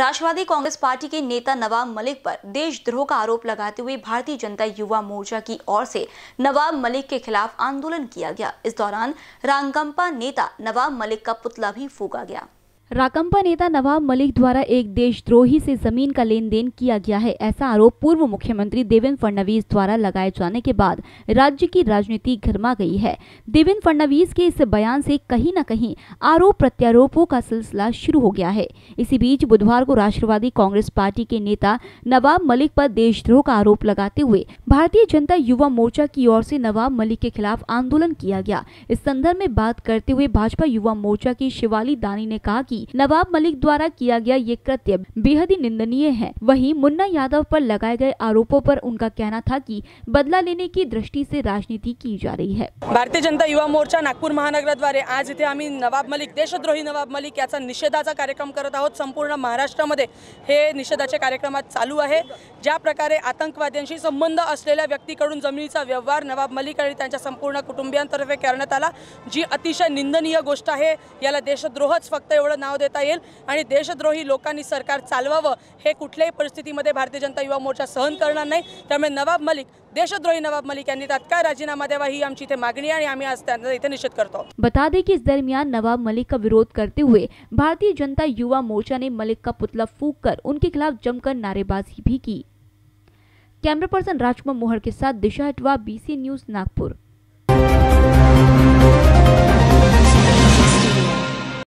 राष्ट्रवादी Congress party के नेता नवाब मलिक पर देशद्रोह का आरोप लगाते हुए भारतीय जनता युवा मोर्चा की ओर से नवाब मलिक के खिलाफ आंदोलन किया गया इस दौरान रामगंपा नेता नवाब मलिक का पुतला भी फूका गया राकंपा नेता नवाब मलिक द्वारा एक देशद्रोही से जमीन का लेन देन किया गया है ऐसा आरोप पूर्व मुख्यमंत्री देवेंद्र फडणवीस द्वारा लगाए जाने के बाद राज्य की राजनीति गरमा गई है देवेंद्र फडणवीस के इस बयान से कहीं न कहीं आरोप प्रत्यारोपों का सिलसिला शुरू हो गया है इसी बीच बुधवार को राष्ट्रवादी कांग्रेस पार्टी के नेता नवाब मलिक पर देशद्रोह का आरोप लगाते हुए भारतीय जनता युवा मोर्चा की ओर से नवाब मलिक के खिलाफ आंदोलन किया गया इस संदर्भ में बात करते हुए भाजपा युवा मोर्चा की शिवाली दानी ने कहा की थी नवाब मलिक द्वारा किया गया ये कृत्य बेहद ही निंदनीय है वहीं मुन्ना यादव पर लगाए गए आरोपों पर उनका कहना था कि बदला लेने की दृष्टि से राजनीति की जा रही है भारतीय जनता युवा मोर्चा महानगर द्वारा आज इथे आम्ही नवाब मलिक देशद्रोही नवाब मलिक याचा कार्यक्रम करत आहोत संपूर्ण महाराष्ट्र मे निषेधा कार्यक्रमात चालू है ज्या प्रकारे आतंकवाद्यांशी संबंध असलेल्या जमीनी जमिनीचा व्यवहार नवाब मलिक संपूर्ण कुटुंबियांतर्फे करण्यात आला जी अतिशय निंदनीय गोष्ट आहे याला देशद्रोहच फक्त एवढं नाव नाव देता देशद्रोही लोकांनी सरकार चालवावं हे कुठल्याही परिस्थितीमध्ये भारतीय जनता युवा मोर्चा सहन करणार नाही नवाब मलिक देशद्रोही नवाब मलिक तत्काल राजीनामा द्यावा ही आमची मागणी आणि आम्ही आज त्यांचा इथे निषेध करतो बता दे की इस दरमियान नवाब मलिक का विरोध करते हुए भारतीय जनता युवा मोर्चा ने मलिक का पुतला फूक कर उनके खिलाफ जमकर नारेबाजी भी की कैमरा पर्सन राजकुमार मोहर के साथ दिशा हटवा बीसी न्यूज नागपुर